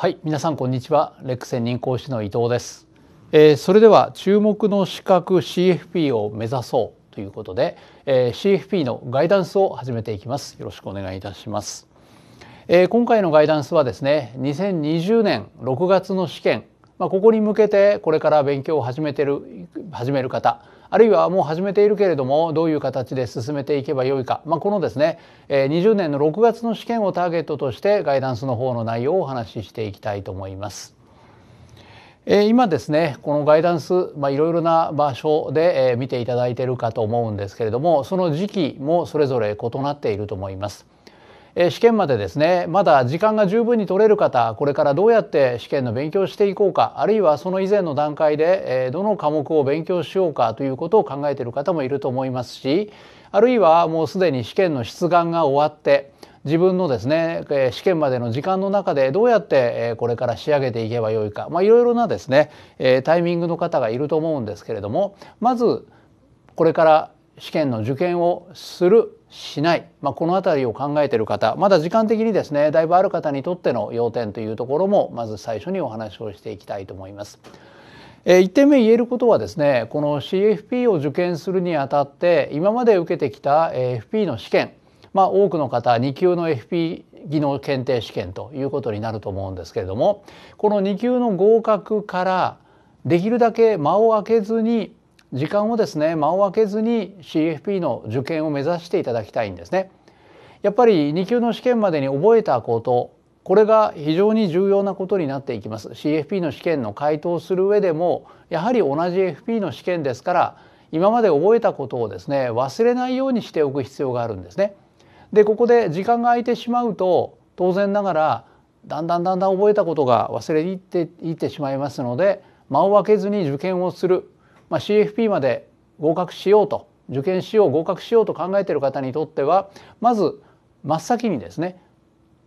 はい皆さんこんにちはレック専任講師の伊藤です、えー、それでは注目の資格 CFP を目指そうということで、えー、CFP のガイダンスを始めていきますよろしくお願いいたします、えー、今回のガイダンスはですね2020年6月の試験まあ、ここに向けてこれから勉強を始めてる始める方あるいはもう始めているけれどもどういう形で進めていけばよいか、まあ、このですね20年の6月の試験をターゲットとしてガイダンスの方の内容をお話ししていきたいと思います。今ですねこのガイダンスいろいろな場所で見ていただいているかと思うんですけれどもその時期もそれぞれ異なっていると思います。え試験までですねまだ時間が十分に取れる方これからどうやって試験の勉強をしていこうかあるいはその以前の段階で、えどの科目を勉強しようかということを考えている方もいると思いますしあるいはもうすでに試験の出願が終わって自分のですね試験までの時間の中でどうやってこれから仕上げていけばよいかいろいろなですねタイミングの方がいると思うんですけれどもまずこれから試験の受験をするしない、まあ、この辺りを考えている方まだ時間的にですねだいぶある方にとっての要点というところもまず最初にお話をしていきたいと思います。え1点目言えることはですねこの CFP を受験するにあたって今まで受けてきた FP の試験、まあ、多くの方2級の FP 技能検定試験ということになると思うんですけれどもこの2級の合格からできるだけ間を空けずに時間をですね間を空けずに CFP の受験を目指していただきたいんですね。やっぱり2級の試験までに覚えたことこれが非常に重要なことになっていきます CFP の試験の回答する上でもやはり同じ FP の試験ですから今まで覚えたことをですね忘れないようにしておく必要があるんですねでここで時間が空いてしまうと当然ながらだんだんだんだん覚えたことが忘れていってしまいますので間を空けずに受験をするまあ、CFP まで合格しようと受験しよう合格しようと考えている方にとってはまず真っ先にですね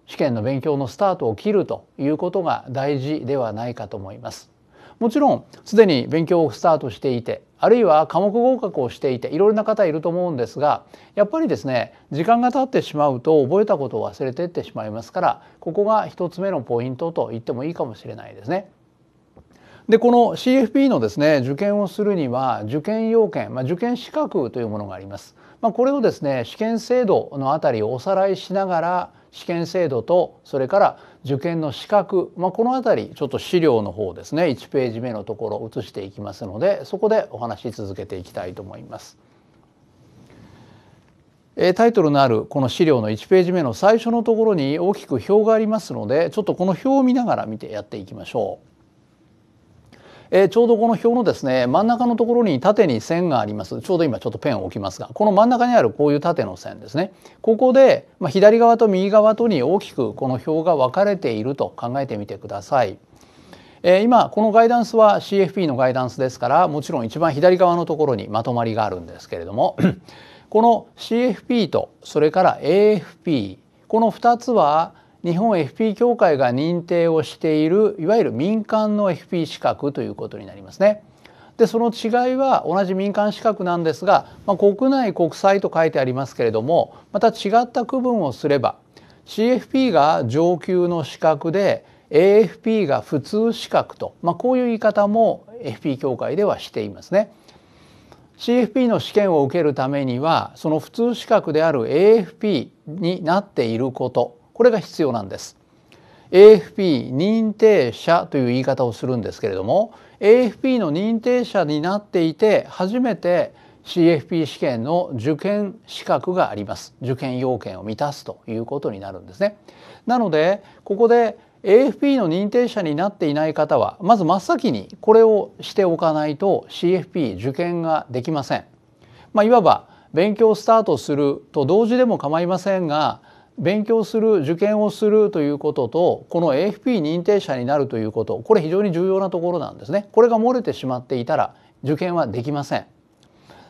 試験の勉強のスタートを切るということが大事ではないかと思います。もちろんすでに勉強をスタートしていてあるいは科目合格をしていていろいろな方いると思うんですがやっぱりですね時間が経ってしまうと覚えたことを忘れてってしまいますからここが1つ目のポイントと言ってもいいかもしれないですね。でこの CFP のですね受験をするには受験要件、まあ、受験資格というものがあります。まあ、これをですね試験制度のあたりをおさらいしながら試験制度とそれから受験の資格、まあ、この辺りちょっと資料の方ですね1ページ目のところ移していきますのでそこでお話し続けていきたいと思います。タイトルのあるこの資料の1ページ目の最初のところに大きく表がありますのでちょっとこの表を見ながら見てやっていきましょう。えー、ちょうどこの表のですね真ん中のところに縦に線がありますちょうど今ちょっとペンを置きますがこの真ん中にあるこういう縦の線ですねここで、まあ、左側と右側とに大きくこの表が分かれていると考えてみてください。えー、今このガイダンスは CFP のガイダンスですからもちろん一番左側のところにまとまりがあるんですけれどもこの CFP とそれから AFP この2つは日本 FP 協会が認定をしているいわゆる民間の FP 資格ということになりますね。でその違いは同じ民間資格なんですが、まあ、国内国際と書いてありますけれどもまた違った区分をすれば CFP が上級の資格で AFP が普通資格と、まあ、こういう言い方も FP 協会ではしていますね。CFP の試験を受けるためにはその普通資格である AFP になっていることこれが必要なんです AFP 認定者という言い方をするんですけれども AFP の認定者になっていて初めて CFP 試験の受験資格があります受験要件を満たすということになるんですねなのでここで AFP の認定者になっていない方はまず真っ先にこれをしておかないと CFP 受験ができません、まあ、いわば勉強スタートすると同時でも構いませんが勉強する受験をするということとこの AFP 認定者になるということこれ非常に重要なところなんですね。これが漏れてしまっていたら受験はできません。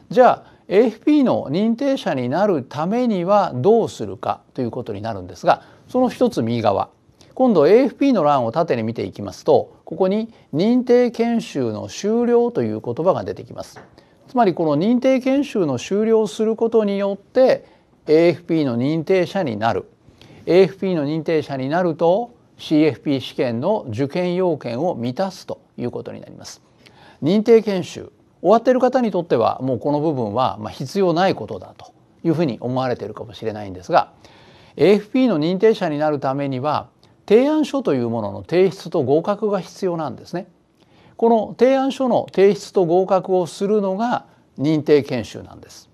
じゃあ AFP の認定者になるためにはどうするかということになるんですがその一つ右側今度 AFP の欄を縦に見ていきますとここに認定研修の終了という言葉が出てきます。つまりこの認定研修の終了することによって AFP の認定者になる AFP の認定者になると CFP 試験の受験要件を満たすということになります。認定研修終わっている方にとってはもうこの部分はま必要ないことだというふうに思われているかもしれないんですが AFP の認定者になるためには提案書というものの提出と合格が必要なんですね。この提案書の提出と合格をするのが認定研修なんです。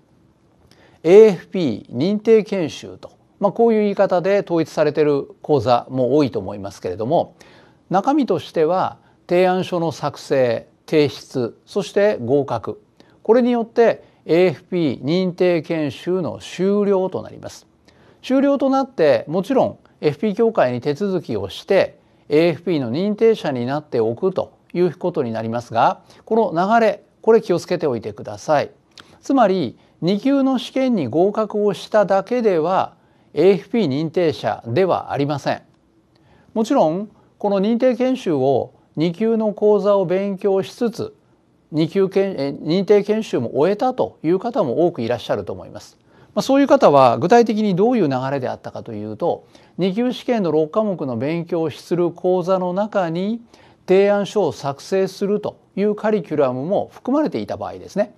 AFP 認定研修と、まあ、こういう言い方で統一されてる講座も多いと思いますけれども中身としては提案書の作成提出そして合格これによって AFP 認定研修の終了となります。終了となってもちろん FP 協会に手続きをして AFP の認定者になっておくということになりますがこの流れこれ気をつけておいてください。つまり2級の試験に合格をしただけでは AFP 認定者ではありません。もちろんこの認定研修を2級の講座を勉強しつつ2級研認定研修も終えたという方も多くいらっしゃると思います。まあ、そういう方は具体的にどういう流れであったかというと2級試験の6科目の勉強をする講座の中に提案書を作成するというカリキュラムも含まれていた場合ですね。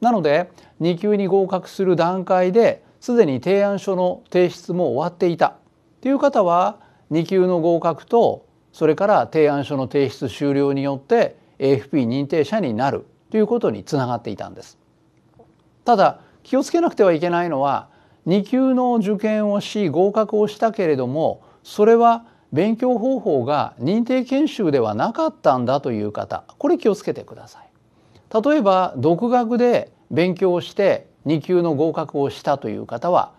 なので2級に合格する段階ですでに提案書の提出も終わっていたという方は2級の合格とそれから提案書の提出終了によって AFP 認定者になるということにつながっていたんです。ただ気をつけなくてはいけないのは2級の受験をし合格をしたけれどもそれは勉強方法が認定研修ではなかったんだという方これ気をつけてください。例えば独学で勉強をして2級の合格をしたという方は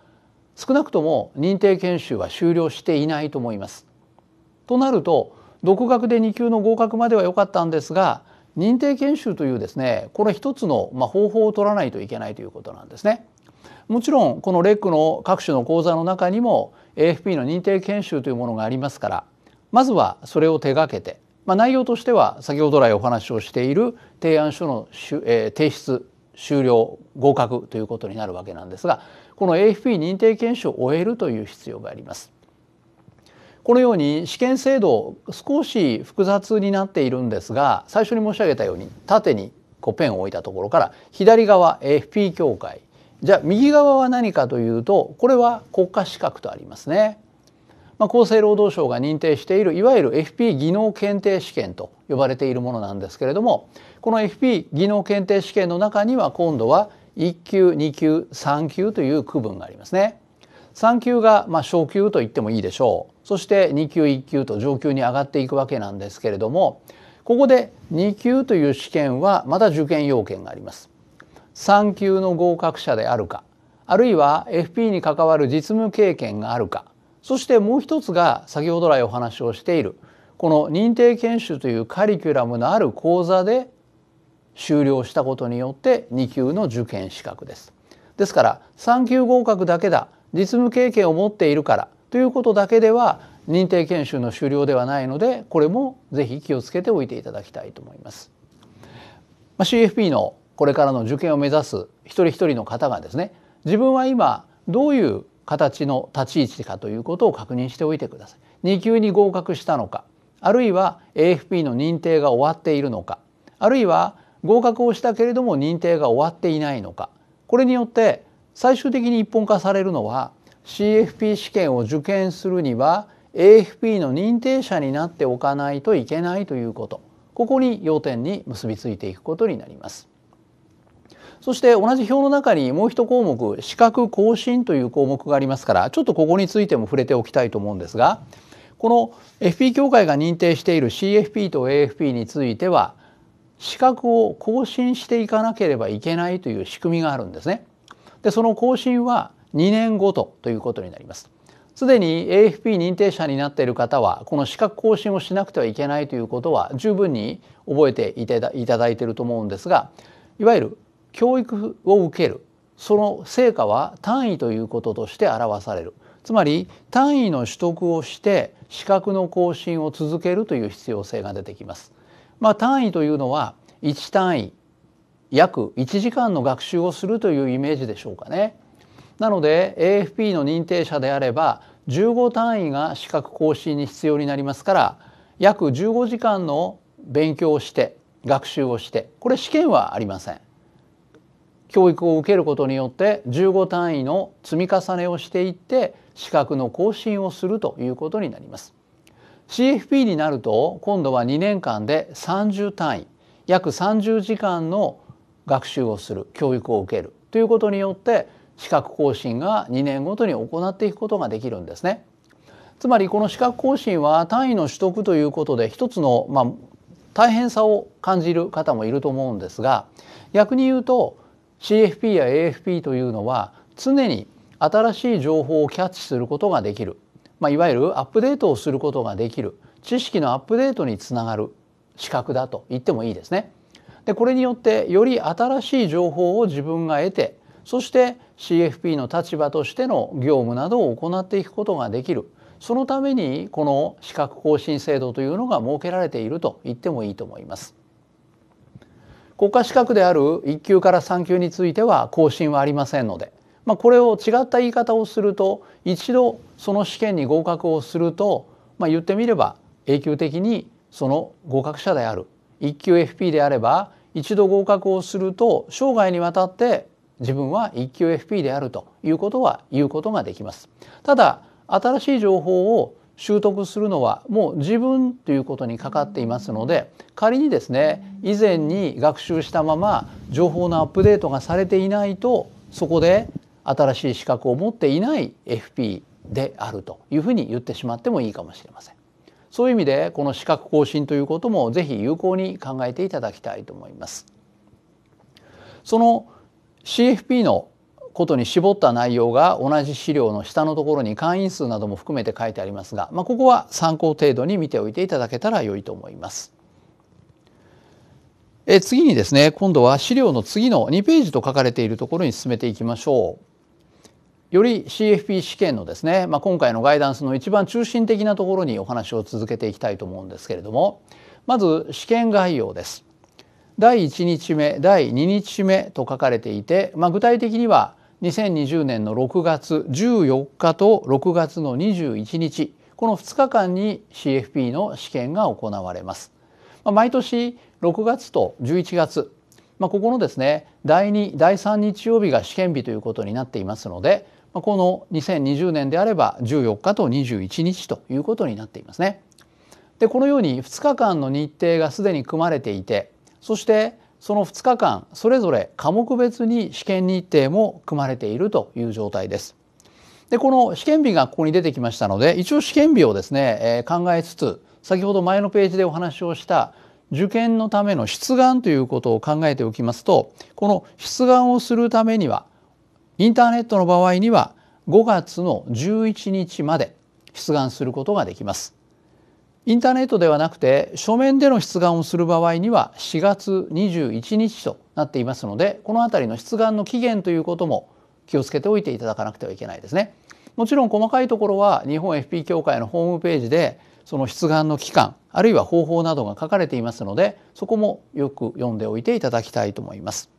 少なくとも認定研修は終了していないと思います。となると独学で2級の合格までは良かったんですが認定研修というですねこれ一つの方法を取らないといけないということなんですね。もちろんこのレックの各種の講座の中にも AFP の認定研修というものがありますからまずはそれを手がけて、まあ、内容としては先ほど来お話をしている提案書の、提出終了合格ということになるわけなんですがこの AFP 認定研修を終えるという必要があります。このように試験制度少し複雑になっているんですが最初に申し上げたように縦にこうペンを置いたところから左側 AFP 協会じゃあ右側は何かというとこれは国家資格とありますね。まあ、厚生労働省が認定しているいわゆる FP 技能検定試験と呼ばれているものなんですけれどもこの FP 技能検定試験の中には今度は1級2級3級という区分がありますね。3級がまあ初級と言ってもいいでしょうそして2級1級と上級に上がっていくわけなんですけれどもここで2級という試験はまた受験要件があります。3級の合格者であるかあるいは FP に関わる実務経験があるかそしてもう一つが先ほど来お話をしているこの認定研修というカリキュラムのある講座で修了したことによって2級の受験資格です。ですから3級合格だけだ実務経験を持っているからということだけでは認定研修の修了ではないのでこれも是非気をつけておいていただきたいと思います。まあ、CFP のこれからの受験を目指す一人一人の方がですね自分は今どういう形の立ち位置かということを確認しておいてください。2級に合格したのかあるいは AFP の認定が終わっているのかあるいは合格をしたけれども認定が終わっていないのかこれによって最終的に一本化されるのは CFP 試験を受験するには AFP の認定者になっておかないといけないということここに要点に結びついていくことになります。そして同じ表の中にもう1項目資格更新という項目がありますからちょっとここについても触れておきたいと思うんですがこの FP 協会が認定している CFP と AFP については資格を更新していかなければいけないという仕組みがあるんですね。でその更新は2年ごとということになります。すでに AFP 認定者になっている方はこの資格更新をしなくてはいけないということは十分に覚えていただいていると思うんですがいわゆる教育を受けるその成果は単位ということとして表されるつまり単位の取得をして資格の更新を続けるという必要性が出てきます。まあ、単位というのは1単位約1時間の学習をするというイメージでしょうかね。なので AFP の認定者であれば15単位が資格更新に必要になりますから約15時間の勉強をして学習をしてこれ試験はありません。教育を受けることによって15単位の積み重ねをしていって資格の更新をするということになります。CFP になると今度は2年間で30単位約30時間の学習をする教育を受けるということによって資格更新が2年ごとに行っていくことができるんですね。つまりこの資格更新は単位の取得ということで一つの、まあ、大変さを感じる方もいると思うんですが逆に言うと CFP や AFP というのは常に新しい情報をキャッチすることができる、まあ、いわゆるアップデートをすることができる知識のアップデートにつながる資格だと言ってもいいですね。でこれによってより新しい情報を自分が得てそして CFP の立場としての業務などを行っていくことができるそのためにこの資格更新制度というのが設けられていると言ってもいいと思います。国家資格である1級から3級については更新はありませんので、まあ、これを違った言い方をすると一度その試験に合格をすると、まあ、言ってみれば永久的にその合格者である1級 FP であれば一度合格をすると生涯にわたって自分は1級 FP であるということは言うことができます。ただ新しい情報を習得するのはもう自分ということにかかっていますので仮にですね以前に学習したまま情報のアップデートがされていないとそこで新しい資格を持っていない FP であるというふうに言ってしまってもいいかもしれません。そういう意味でこの資格更新ということもぜひ有効に考えていただきたいと思います。その CFP のことに絞った内容が同じ資料の下のところに会員数なども含めて書いてありますが、まあ、ここは参考程度に見ておいていただけたら良いと思います。え次にですね今度は資料の次の2ページと書かれているところに進めていきましょう。より CFP 試験のですね、まあ、今回のガイダンスの一番中心的なところにお話を続けていきたいと思うんですけれどもまず試験概要です。第1日目第2日目と書かれていて、まあ、具体的には2020年の6月14日と6月の21日この2日間に CFP の試験が行われます。まあ、毎年6月と11月、まあ、ここのですね第2第3日曜日が試験日ということになっていますので、まあ、この2020年であれば14日と21日ということになっていますね。でこのように2日間の日程がすでに組まれていてそしてその2日間それぞれ科目別に試験日程も組まれているという状態です。でこの試験日がここに出てきましたので一応試験日をですね、えー、考えつつ先ほど前のページでお話をした受験のための出願ということを考えておきますとこの出願をするためにはインターネットの場合には5月の11日まで出願することができます。インターネットではなくて書面での出願をする場合には4月21日となっていますのでこの辺りの出願の期限ということも気をつけておいていただかなくてはいけないですね。もちろん細かいところは日本 FP 協会のホームページでその出願の期間あるいは方法などが書かれていますのでそこもよく読んでおいていただきたいと思います。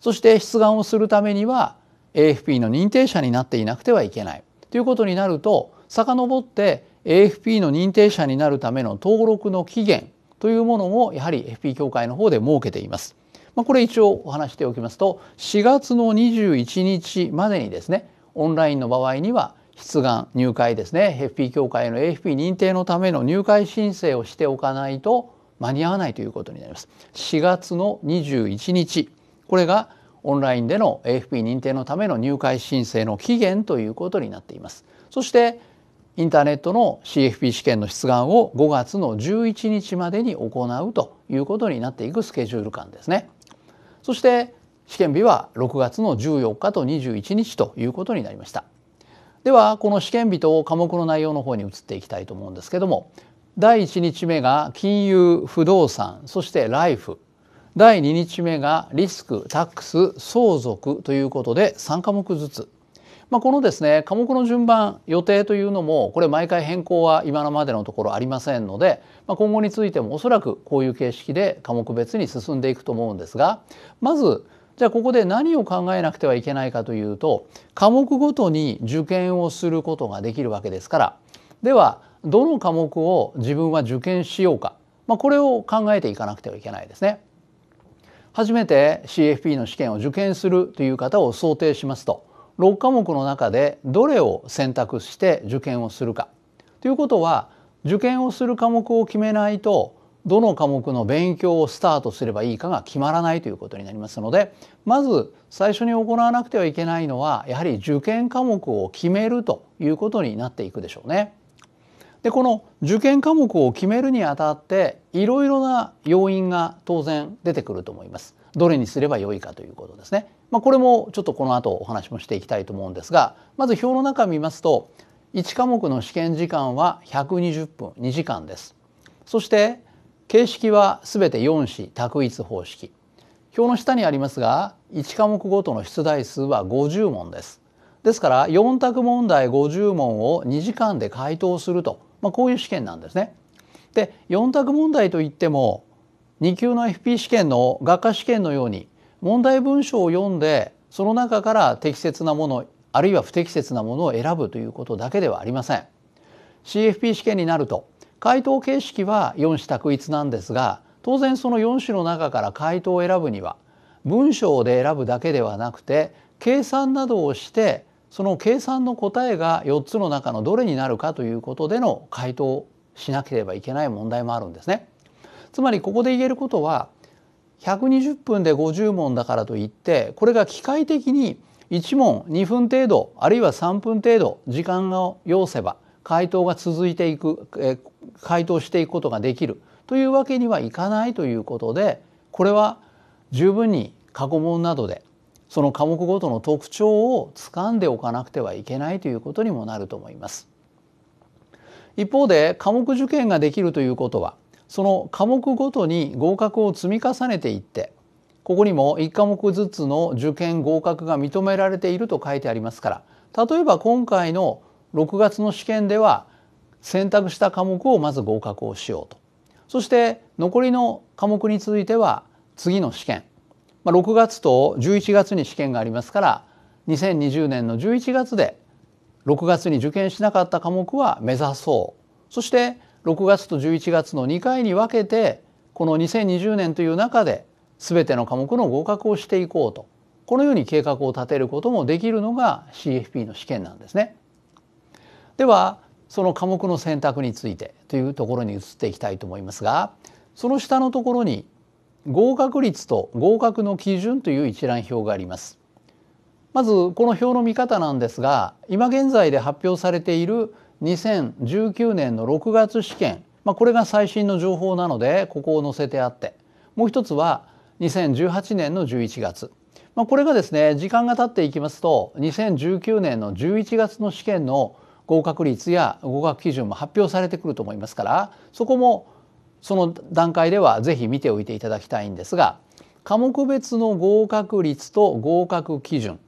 そして出願をするためには AFP の認定者になっていなくてはいけないということになると遡って AFP の認定者になるための登録の期限というものをやはり FP 協会の方で設けています。まあ、これ一応お話しておきますと4月の21日までにですねオンラインの場合には出願入会ですね FP 協会の AFP 認定のための入会申請をしておかないと間に合わないということになります。4月の21日これがオンラインでの AFP 認定のための入会申請の期限ということになっています。そしてインターネットの CFP 試験の出願を5月の11日までに行うということになっていくスケジュール感ですね。そして試験日は6月の14日と21日ということになりました。ではこの試験日と科目の内容の方に移っていきたいと思うんですけども第1日目が金融不動産そしてライフ第2日目がリスクタックス相続ということで3科目ずつまあ、このですね科目の順番予定というのもこれ毎回変更は今までのところありませんので、まあ、今後についてもおそらくこういう形式で科目別に進んでいくと思うんですがまずじゃあここで何を考えなくてはいけないかというと科目ごとに受験をすることができるわけですからではどの科目を自分は受験しようか、まあ、これを考えていかなくてはいけないですね。初めて CFP の試験を受験するという方を想定しますと6科目の中でどれを選択して受験をするかということは受験をする科目を決めないとどの科目の勉強をスタートすればいいかが決まらないということになりますのでまず最初に行わなくてはいけないのはやはり受験科目を決めるということになっていくでしょうね。でこの受験科目を決めるにあたっていろいろな要因が当然出てくると思います。どれにすればよいかということですね。まあ、これもちょっとこの後お話もしていきたいと思うんですがまず表の中見ますと1科目の試験時間は120分2時間です。そして形式は全て4子択一方式。表の下にありますが1科目ごとの出題数は50問です。ですから4択問題50問を2時間で回答すると、まあ、こういう試験なんですね。で4択問題といっても2級の FP 試験の学科試験のように問題文章を読んでその中から適切なものあるいは不適切なものを選ぶということだけではありません CFP 試験になると回答形式は4種択一なんですが当然その4種の中から回答を選ぶには文章で選ぶだけではなくて計算などをしてその計算の答えが4つの中のどれになるかということでの回答をしなければいけない問題もあるんですね。つまりここで言えることは120分で50問だからといってこれが機械的に1問2分程度あるいは3分程度時間を要せば回答が続いていく回答していくことができるというわけにはいかないということでこれは十分に過去問などでその科目ごとの特徴をつかんでおかなくてはいけないということにもなると思います。一方で科目受験ができるということはその科目ごとに合格を積み重ねていってここにも1科目ずつの受験合格が認められていると書いてありますから例えば今回の6月の試験では選択した科目をまず合格をしようとそして残りの科目については次の試験、まあ、6月と11月に試験がありますから2020年の11月で6月に受験しなかった科目は目指そうそして6月と11月の2回に分けてこの2020年という中で全ての科目の合格をしていこうとこのように計画を立てることもできるのが CFP の試験なんですね。ではその科目の選択についてというところに移っていきたいと思いますがその下のところに合格率と合格の基準という一覧表があります。まずこの表の見方なんですが今現在で発表されている2019年の6月試験、まあ、これが最新の情報なのでここを載せてあってもう一つは2018年の11月、まあ、これがですね時間が経っていきますと2019年の11月の試験の合格率や合格基準も発表されてくると思いますからそこもその段階では是非見ておいていただきたいんですが科目別の合格率と合格基準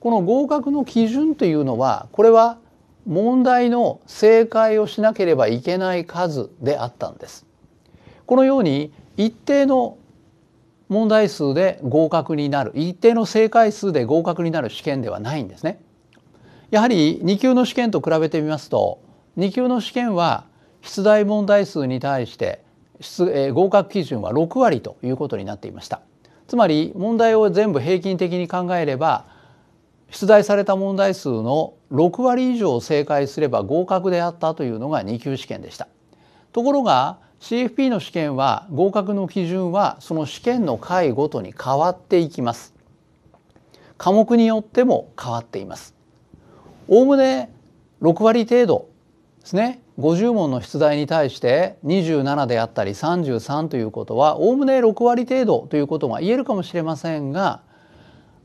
この合格の基準というのはこれは問題の正解をしなければいけない数であったんです。このように一定の問題数で合格になる一定の正解数で合格になる試験ではないんですね。やはり二級の試験と比べてみますと二級の試験は出題問題数に対してえ合格基準は6割ということになっていました。つまり問題を全部平均的に考えれば出題された問題数の6割以上正解すれば合格であったというのが2級試験でしたところが CFP の試験は合格の基準はその試験の回ごとに変わっていきます科目によっても変わっていますおおむね6割程度ですね50問の出題に対して27であったり33ということはおおむね6割程度ということが言えるかもしれませんが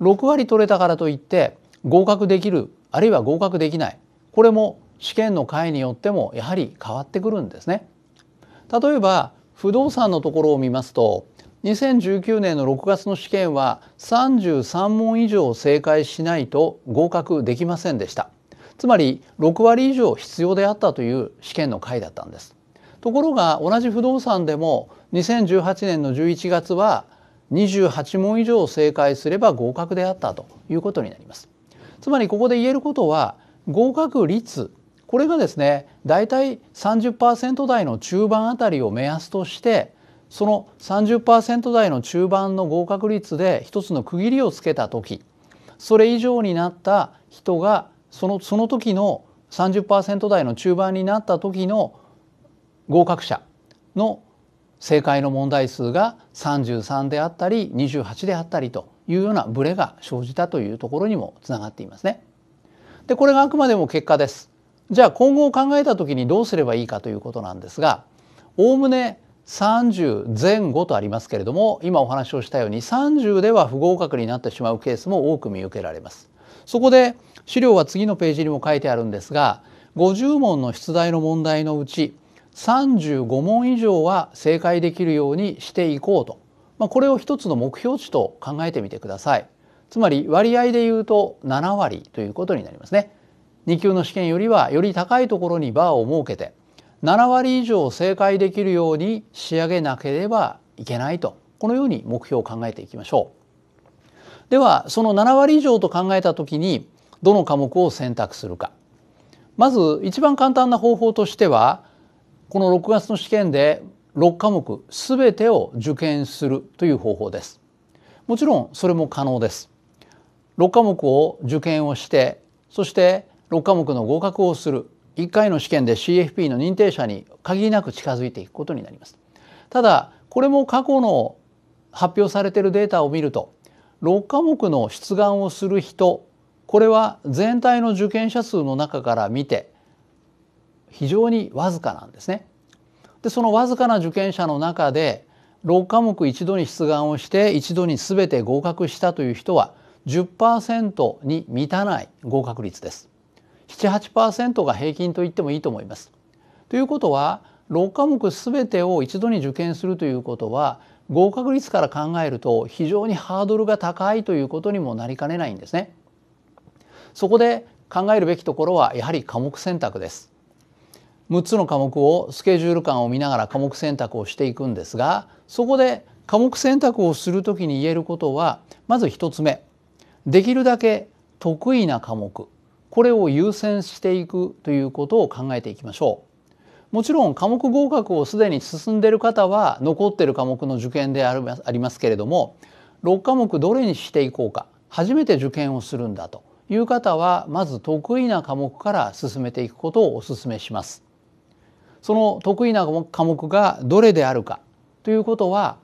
6割取れたからといって合格できるあるいは合格できないこれも試験の回によってもやはり変わってくるんですね。例えば不動産のところを見ますと2019年の6月の試験は33問以上正解しないと合格できませんでしたつまり6割以上必要であったという試験の回だったんですところが同じ不動産でも2018年の11月は28問以上正解すれば合格であったということになります。つまりここで言えることは合格率これがですね大体30%台の中盤あたりを目安としてその30%台の中盤の合格率で一つの区切りをつけた時それ以上になった人がそのその時の30%台の中盤になった時の合格者の正解の問題数が33であったり28であったりというようなブレが生じたというところにもつながっていますね。でこれがあくまでも結果です。じゃあ今後を考えた時にどうすればいいかということなんですがおおむね30前後とありますけれども今お話をしたように30では不合格になってしまうケースも多く見受けられます。そこで資料は次のページにも書いてあるんですが50問の出題の問題のうち35問以上は正解できるようにしていこうと、まあ、これを一つの目標値と考えてみてください。つまり割合で言うと7割ということになりますね。2級の試験よりはより高いところにバーを設けて7割以上正解できるように仕上げなければいけないとこのように目標を考えていきましょう。ではその7割以上と考えた時にどの科目を選択するかまず一番簡単な方法としてはこの6月の試験で6科目すべてを受験するという方法です。もちろんそれも可能です。6科目を受験をしてそして6科目の合格をする1回の試験で CFP の認定者に限りなく近づいていくことになります。ただこれも過去の発表されているデータを見ると6科目の出願をする人これは全体の受験者数の中から見て非常にわずかなんですね。でそのわずかな受験者の中で6科目一度に出願をして一度に全て合格したという人は10%に満たない合格率です。78%が平均と言ってもいいと思います。ということは6科目全てを一度に受験するということは合格率から考えると非常にハードルが高いということにもなりかねないんですね。そこで考えるべきところはやはり科目選択です。6つの科目をスケジュール感を見ながら科目選択をしていくんですがそこで科目選択をする時に言えることはまず1つ目できるだけ得意な科目これを優先していくということを考えていきましょうもちろん科目合格をすでに進んでいる方は残っている科目の受験でありますけれども6科目どれにしていこうか初めて受験をするんだという方はまず得意な科目から進めていくことをお勧めします。その得意な科目がどれであるかということは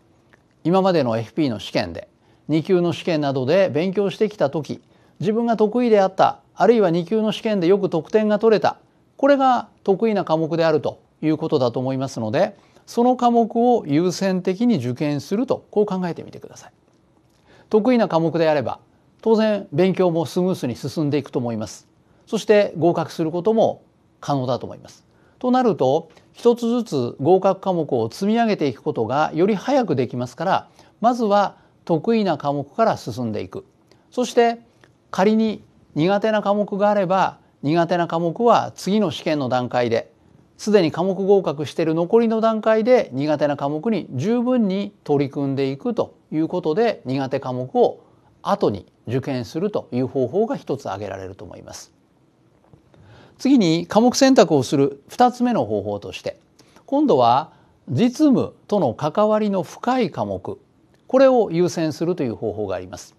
今までの FP の試験で2級の試験などで勉強してきた時自分が得意であったあるいは2級の試験でよく得点が取れたこれが得意な科目であるということだと思いますのでその科目を優先的に受験するとこう考えてみてください。得意な科目であれば当然勉強もスムースに進んでいくと思います。そして合格することも可能だと思います。となると一つずつ合格科目を積み上げていくことがより早くできますからまずは得意な科目から進んでいくそして仮に苦手な科目があれば苦手な科目は次の試験の段階ですでに科目合格している残りの段階で苦手な科目に十分に取り組んでいくということで苦手科目を後に受験するという方法が一つ挙げられると思います。次に科目選択をする2つ目の方法として今度は実務との関わりの深い科目これを優先するという方法があります。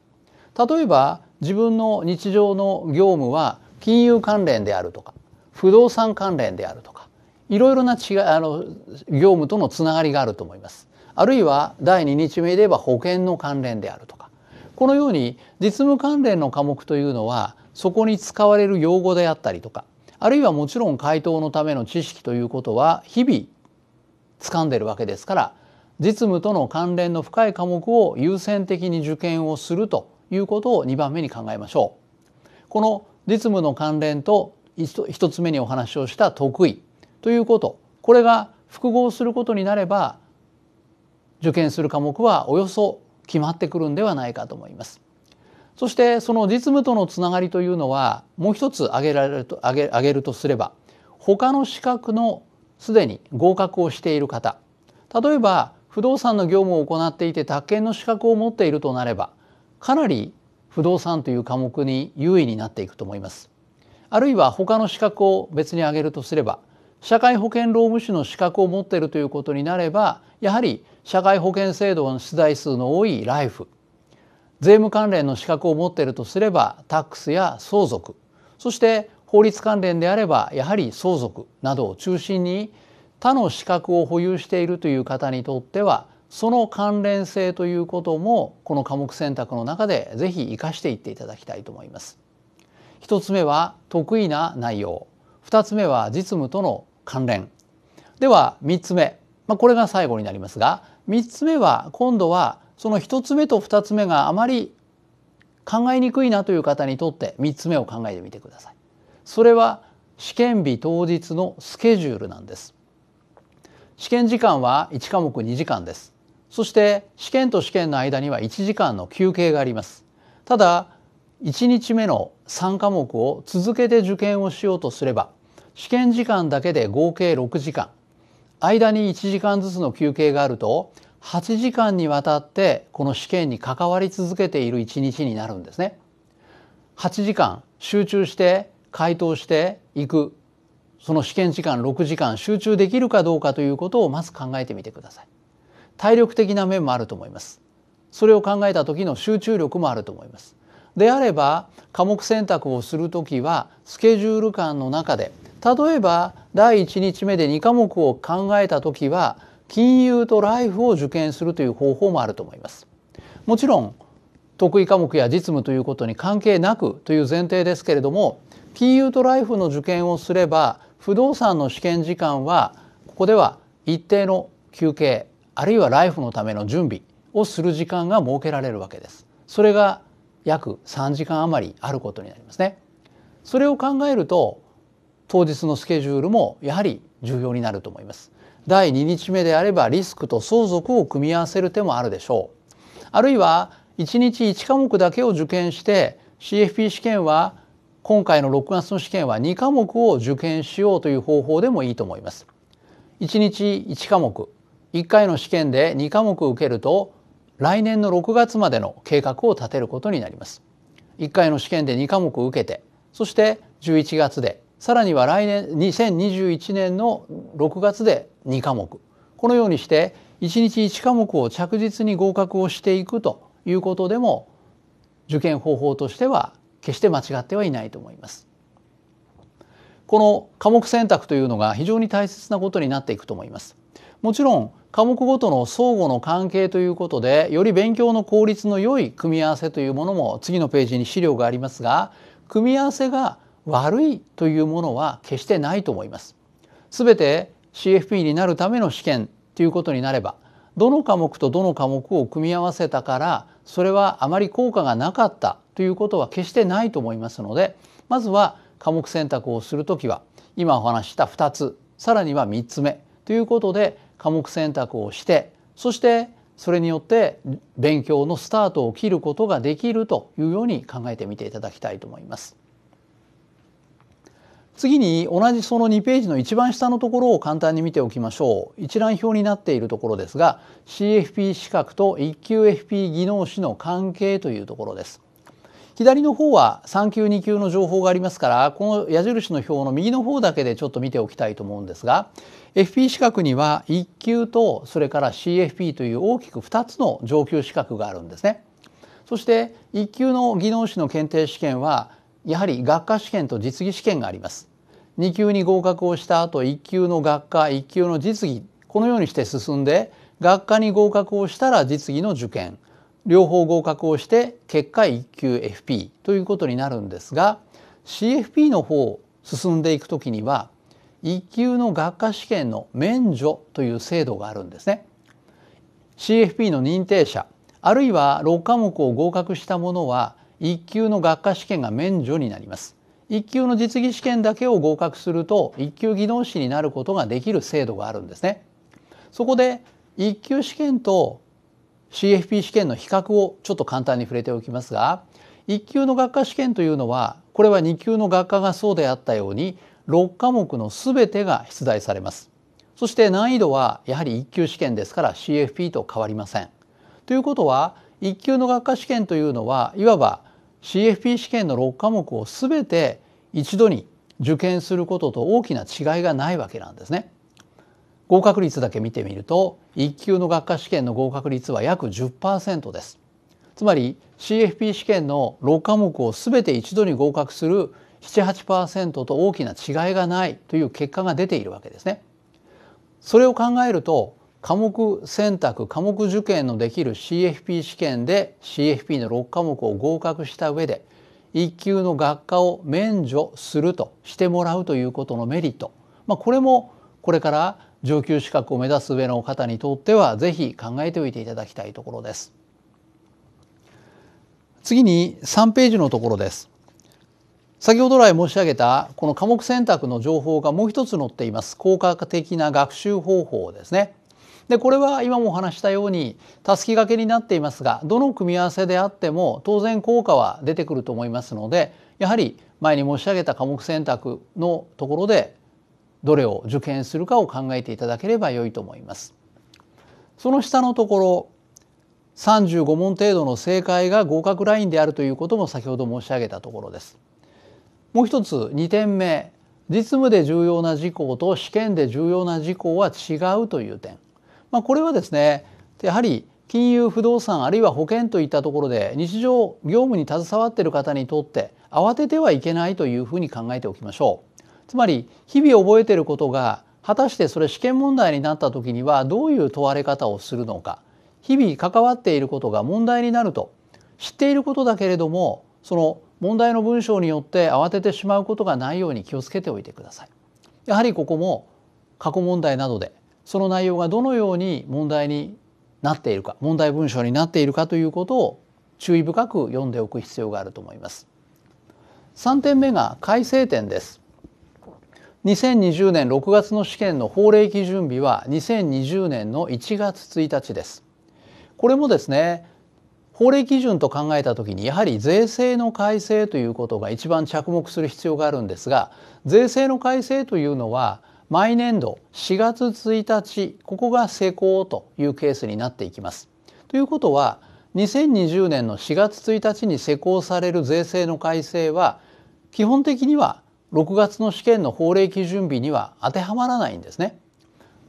例えば自分の日常の業務は金融関連であるとか不動産関連であるとかいろいろな違あの業務とのつながりがあると思います。あるいは第2日目で言えば保険の関連であるとかこのように実務関連の科目というのはそこに使われる用語であったりとかあるいはもちろん回答のための知識ということは日々掴んでるわけですから実務との関連の深い科目を優先的に受験をするということを2番目に考えましょう。この実務の関連と1つ目にお話をした得意ということこれが複合することになれば受験する科目はおよそ決まってくるんではないかと思います。そしてその実務とのつながりというのはもう一つ挙げられると挙げ挙げるとすれば他の資格のすでに合格をしている方例えば不動産の業務を行っていて宅建の資格を持っているとなればかなり不動産という科目に優位になっていくと思います。あるいは他の資格を別に挙げるとすれば社会保険労務士の資格を持っているということになればやはり社会保険制度の出題数の多いライフ税務関連の資格を持っているとすればタックスや相続そして法律関連であればやはり相続などを中心に他の資格を保有しているという方にとってはその関連性ということもこの科目選択の中でぜひ生かしていっていただきたいと思います。一つ目は得意な内容二つ目は実務との関連では3つ目、まあ、これが最後になりますが3つ目は今度はその一つ目と二つ目があまり考えにくいなという方にとって三つ目を考えてみてください。それは試験日当日のスケジュールなんです。試験時間は1科目2時間です。そして試験と試験の間には1時間の休憩があります。ただ1日目の3科目を続けて受験をしようとすれば試験時間だけで合計6時間間に1時間ずつの休憩があると8時間にわたってこの試験に関わり続けている一日になるんですね。8時間集中して回答していくその試験時間6時間集中できるかどうかということをまず考えてみてください。体力的な面もあると思います。それを考えた時の集中力もあると思います。であれば科目選択をする時はスケジュール感の中で例えば第1日目で2科目を考えた時は金融とライフを受験するという方法もあると思います。もちろん得意科目や実務ということに関係なくという前提ですけれども金融とライフの受験をすれば不動産の試験時間はここでは一定の休憩あるいはライフのための準備をする時間が設けられるわけです。それが約3時間余りあることになりますね。それを考えると当日のスケジュールもやはり重要になると思います。第2日目であればリスクと相続を組み合わせる手もあるでしょうあるいは1日1科目だけを受験して CFP 試験は今回の6月の試験は2科目を受験しようという方法でもいいと思います1日1科目1回の試験で2科目受けると来年の6月までの計画を立てることになります1回の試験で2科目受けてそして11月でさらには来年2021年の6月で2科目このようにして1日1科目を着実に合格をしていくということでも受験方法としては決して間違ってはいないと思います。この科目選択というのが非常に大切なことになっていくと思います。もちろん科目ごとの相互の関係ということでより勉強の効率の良い組み合わせというものも次のページに資料がありますが組み合わせが悪いというものは決してないと思います。すべて CFP になるための試験ということになればどの科目とどの科目を組み合わせたからそれはあまり効果がなかったということは決してないと思いますのでまずは科目選択をする時は今お話した2つさらには3つ目ということで科目選択をしてそしてそれによって勉強のスタートを切ることができるというように考えてみていただきたいと思います。次に同じその2ページの一番下のところを簡単に見ておきましょう一覧表になっているところですが CFP 資格と1級 FP 技能士の関係というところです左の方は3級2級の情報がありますからこの矢印の表の右の方だけでちょっと見ておきたいと思うんですが FP 資格には1級とそれから CFP という大きく2つの上級資格があるんですねそして1級の技能士の検定試験はやはり学科試験と実技試験があります2級に合格をした後1級の学科1級の実技このようにして進んで学科に合格をしたら実技の受験両方合格をして結果1級 FP ということになるんですが CFP の方進んでいく時には1級の学科試験の免除という制度があるんですね。CFP の認定者あるいは6科目を合格したものは1級の学科試験が免除になります。1級の実技試験だけを合格すると1級技能士になることができる制度があるんですね。そこで1級試験と CFP 試験の比較をちょっと簡単に触れておきますが1級の学科試験というのはこれは2級の学科がそうであったように6科目の全てが出題されます。そして難易度はやはり1級試験ですから CFP と変わりません。ということは1級の学科試験というのはいわば CFP 試験の6科目を全て一度に受験することと大きな違いがないわけなんですね。合格率だけ見てみると1級の学科試験の合格率は約10%です。つまり CFP 試験の6科目を全て一度に合格する78%と大きな違いがないという結果が出ているわけですね。それを考えると科目選択科目受験のできる CFP 試験で CFP の6科目を合格した上で1級の学科を免除するとしてもらうということのメリット、まあ、これもこれから上級資格を目指す上の方にとっては是非考えておいていただきたいところです。次に3ページのところです。先ほど来申し上げたこの科目選択の情報がもう一つ載っています効果的な学習方法ですねでこれは今もお話したようにたすきがけになっていますがどの組み合わせであっても当然効果は出てくると思いますのでやはり前に申し上げた科目選択のところでどれを受験するかを考えていただければ良いと思います。その下のところ35問程度の正解が合格ラインであるということも先ほど申し上げたところです。もう一つ2点目実務で重要な事項と試験で重要な事項は違うという点まあ、これはですねやはり金融不動産あるいは保険といったところで日常業務に携わっている方にとって慌ててはいけないというふうに考えておきましょうつまり日々覚えていることが果たしてそれ試験問題になった時にはどういう問われ方をするのか日々関わっていることが問題になると知っていることだけれどもその問題の文章によって慌ててしまうことがないように気をつけておいてくださいやはりここも過去問題などでその内容がどのように問題になっているか問題文章になっているかということを注意深く読んでおく必要があると思います。3点目が改正点です。2020年6月の試験の法令基準日は2020年の1月1日です。これもですね法令基準と考えたときにやはり税制の改正ということが一番着目する必要があるんですが税制の改正というのは毎年度4月1日ここが施行というケースになっていきます。ということは2020年の4月1日に施行される税制の改正は基本的には6月の試験の法令基準日には当てはまらないんですね。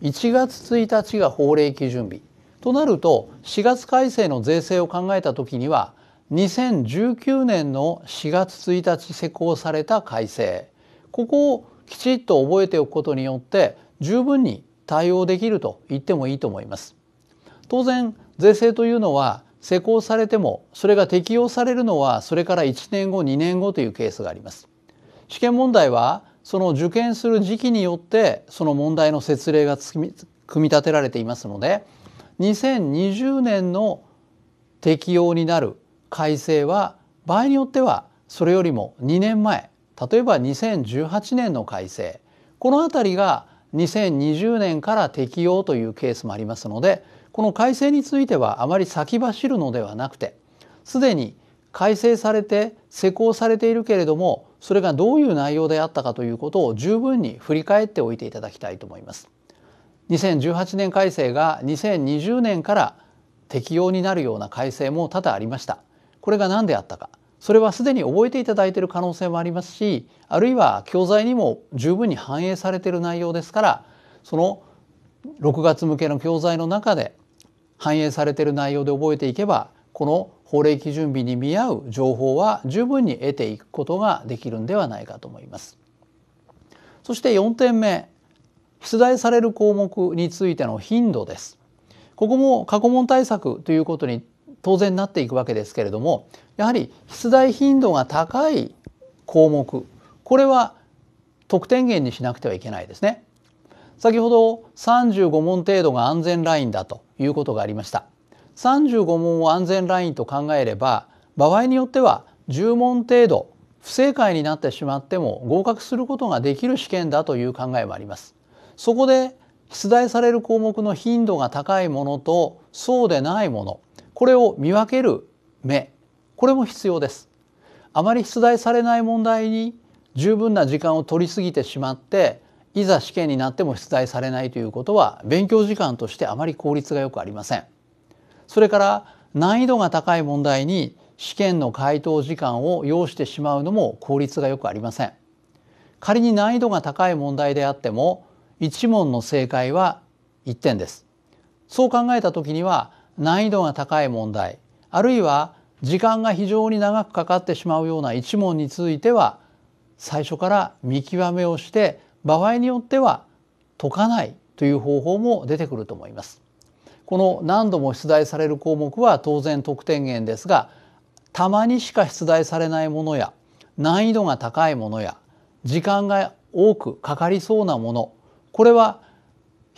1月1日が法令基準日となると4月改正の税制を考えた時には2019年の4月1日施行された改正ここをきちっと覚えておくことによって十分に対応できると言ってもいいと思います。当然税制というのは施行されてもそれが適用されるのはそれから1年後2年後というケースがあります。試験問題はその受験する時期によってその問題の説明が組み立てられていますので2020年の適用になる改正は場合によってはそれよりも2年前例えば2018年の改正この辺りが2020年から適用というケースもありますのでこの改正についてはあまり先走るのではなくてすでに改正されて施行されているけれどもそれがどういう内容であったかということを十分に振り返っておいていただきたいと思います。2018年改正が2020年から適用になるような改正も多々ありました。これが何であったか。それはすでに覚えていただいている可能性もありますしあるいは教材にも十分に反映されている内容ですからその6月向けの教材の中で反映されている内容で覚えていけばこの法令基準日に見合う情報は十分に得ていくことができるんではないかと思います。そして4点目出題される項目についての頻度です。ここも過去問対策ということに当然なっていくわけですけれどもやはり出題頻度が高い項目これは得点源にしなくてはいけないですね。先ほど35問程度が安全ラインだということがありました。35問を安全ラインと考えれば場合によっては10問程度不正解になってしまっても合格することができる試験だという考えもあります。そこで出題される項目の頻度が高いものとそうでないものこれを見分ける目これも必要ですあまり出題されない問題に十分な時間を取り過ぎてしまっていざ試験になっても出題されないということは勉強時間としてあまり効率が良くありませんそれから難易度が高い問題に試験の回答時間を要してしまうのも効率が良くありません仮に難易度が高い問題であっても1問の正解は1点ですそう考えた時には難易度が高い問題あるいは時間が非常に長くかかってしまうような一問については最初から見極めをして場合によっては解かないという方法も出てくると思います。この何度も出題される項目は当然得点源ですがたまにしか出題されないものや難易度が高いものや時間が多くかかりそうなものこれは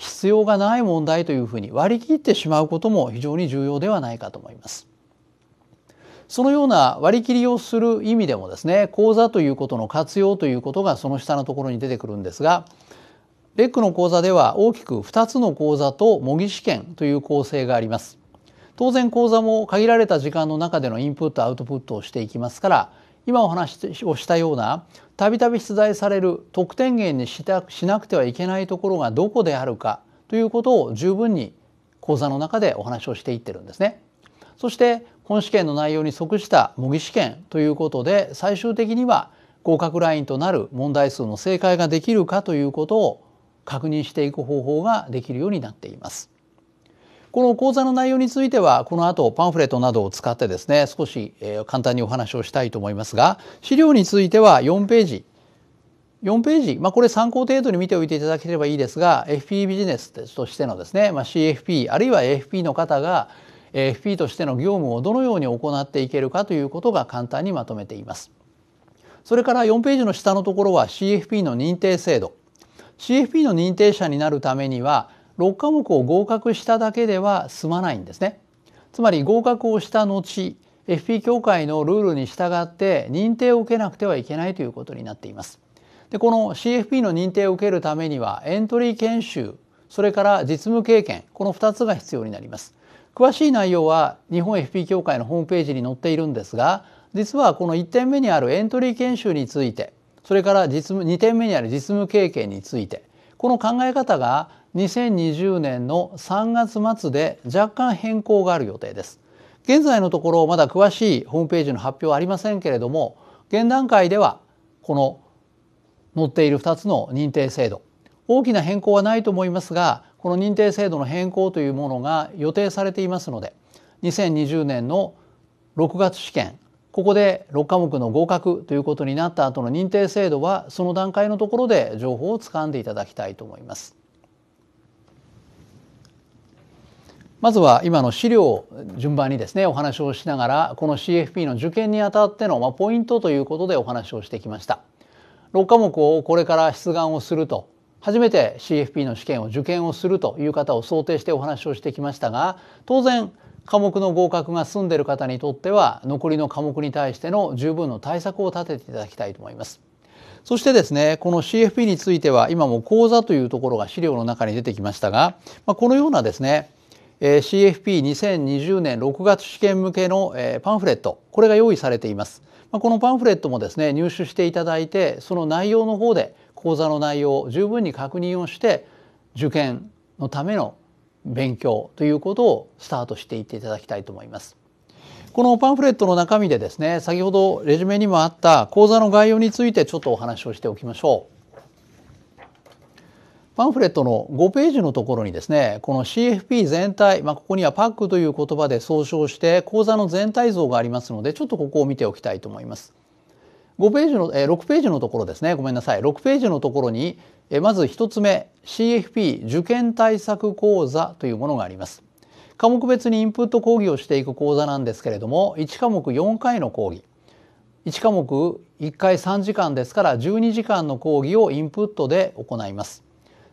必要がない問題というふうに割り切ってしまうことも非常に重要ではないかと思います。そのような割り切りをする意味でもですね講座ということの活用ということがその下のところに出てくるんですがベックの講座では大きく2つの講座と模擬試験という構成があります。当然講座も限られた時間の中でのインプットアウトプットをしていきますから今お話をしたようなたびたび出題される得点源にしたしなくてはいけないところがどこであるかということを十分に講座の中でお話をしていってるんですね。そして本試験の内容に即した模擬試験ということで最終的には合格ラインとなる問題数の正解ができるかということを確認していく方法ができるようになっています。この講座の内容についてはこの後パンフレットなどを使ってですね少し、え簡単にお話をしたいと思いますが資料については4ページ4ページ、まあ、これ参考程度に見ておいていただければいいですが FP ビジネスとしてのですね、まあ、CFP あるいは AFP の方が AFP としての業務をどのように行っていけるかということが簡単にまとめています。それから4ページの下のところは CFP の認定制度 CFP の認定者になるためには6科目を合格しただけでは済まないんですね。つまり合格をした後 FP 協会のルールに従って認定を受けなくてはいけないということになっています。でこの CFP の認定を受けるためにはエントリー研修それから実務経験この2つが必要になります。詳しい内容は日本 FP 協会のホームページに載っているんですが実はこの1点目にあるエントリー研修についてそれから実務2点目にある実務経験についてこの考え方が2020年の3月末で若干変更がある予定です。現在のところまだ詳しいホームページの発表はありませんけれども現段階ではこの載っている2つの認定制度大きな変更はないと思いますがこの認定制度の変更というものが予定されていますので2020年の6月試験ここで6科目の合格ということになった後の認定制度はその段階のところで情報をつかんでいただきたいと思います。まずは今の資料を順番にですねお話をしながらこの CFP の受験にあたっての、まポイントということでお話をしてきました6科目をこれから出願をすると初めて CFP の試験を受験をするという方を想定してお話をしてきましたが当然科目の合格が済んでいる方にとっては残りの科目に対しての十分の対策を立てていただきたいと思いますそしてですねこの CFP については今も講座というところが資料の中に出てきましたが、まあ、このようなですねえ CFP2020 年6月試験向けの、えパンフレットこれが用意されています、まこのパンフレットもですね入手していただいてその内容の方で講座の内容を十分に確認をして受験のための勉強ということをスタートしていっていただきたいと思います。このパンフレットの中身でですね先ほどレジュメにもあった講座の概要についてちょっとお話をしておきましょう。パンフレットの5ページのところにですねこの CFP 全体、まあ、ここにはパックという言葉で総称して講座の全体像がありますのでちょっとここを見ておきたいと思います。5ページの、え6ページのところですねごめんなさい6ページのところに、えまず1つ目 CFP 受験対策講座というものがあります。科目別にインプット講義をしていく講座なんですけれども1科目4回の講義1科目1回3時間ですから12時間の講義をインプットで行います。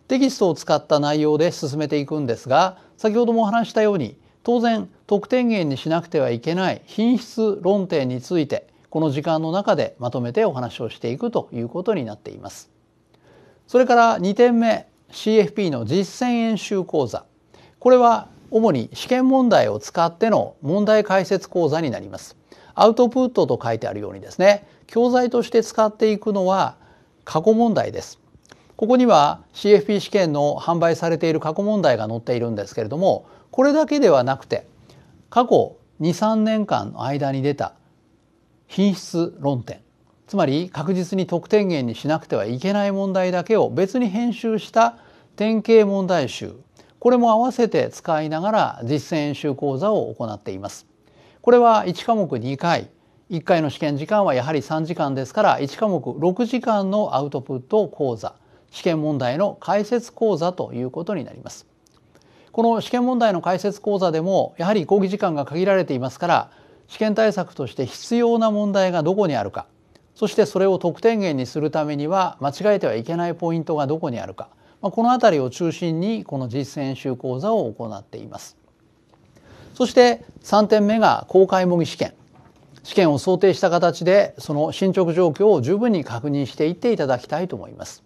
テキストを使った内容で進めていくんですが先ほどもお話したように当然得点源にしなくてはいけない品質論点についてこの時間の中でまとめてお話をしていくということになっています。それから2点目 CFP の実践演習講座これは主に試験問題を使っての問題解説講座になります。アウトプットと書いてあるようにですね教材として使っていくのは過去問題です。ここには CFP 試験の販売されている過去問題が載っているんですけれどもこれだけではなくて過去23年間の間に出た品質論点つまり確実に得点源にしなくてはいけない問題だけを別に編集した典型問題集これも合わせて使いながら実践演習講座を行っています。これは1科目2回1回の試験時間はやはり3時間ですから1科目6時間のアウトプット講座試験問題の解説講座ということになります。この試験問題の解説講座でもやはり講義時間が限られていますから試験対策として必要な問題がどこにあるかそしてそれを得点源にするためには間違えてはいけないポイントがどこにあるか、まこの辺りを中心にこの実践習講座を行っています。そして3点目が公開模擬試験試験を想定した形でその進捗状況を十分に確認していっていただきたいと思います。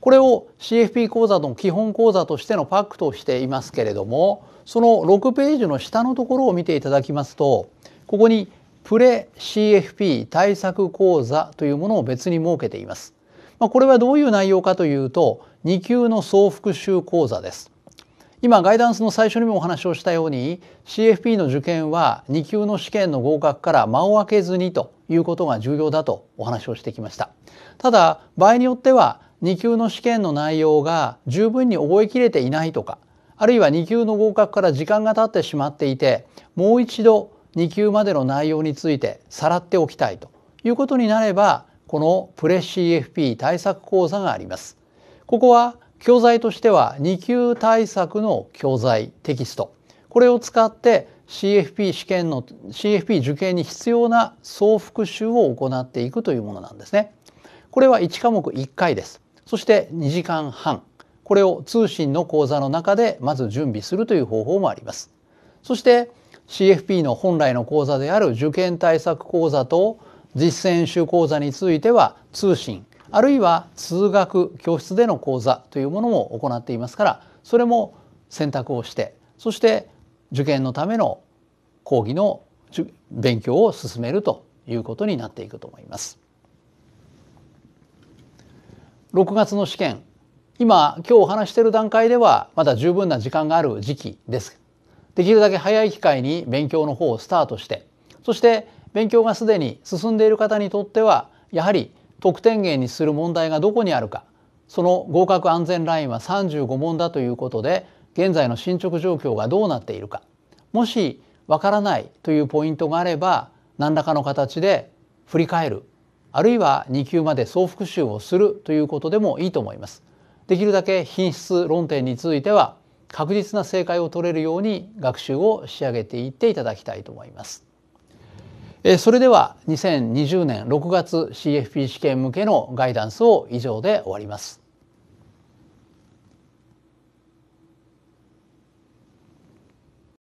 これを CFP 講座の基本講座としてのパックとしていますけれどもその6ページの下のところを見ていただきますとここにプレ CFP 対策講座というものを別に設けています。まあ、これはどういう内容かというと2級の総復習講座です。今ガイダンスの最初にもお話をしたように CFP の受験は2級の試験の合格から間を空けずにということが重要だとお話をしてきましたただ場合によっては2級の試験の内容が十分に覚えきれていないとかあるいは2級の合格から時間が経ってしまっていてもう一度2級までの内容についてさらっておきたいということになればこのプレ CFP 対策講座があります。ここは教材としては2級対策の教材テキストこれを使って CFP 試験の CFP 受験に必要な総復習を行っていくというものなんですね。これは1科目1回です。そして2時間半これを通信の講座の中でまず準備するという方法もあります。そして CFP の本来の講座である受験対策講座と実践習講座については通信あるいは通学教室での講座というものも行っていますからそれも選択をしてそして受験のための講義の勉強を進めるということになっていくと思います。6月の試験今今日お話している段階ではまだ十分な時間がある時期ですできるだけ早い機会に勉強の方をスタートしてそして勉強がすでに進んでいる方にとってはやはり得点源にする問題がどこにあるかその合格安全ラインは35問だということで現在の進捗状況がどうなっているかもしわからないというポイントがあれば何らかの形で振り返るあるいは2級まで総復習をするということでもいいと思います。できるだけ品質論点については確実な正解を取れるように学習を仕上げていっていただきたいと思います。それでは2020年6月 CFP 試験向けのガイダンスを以上で終わります。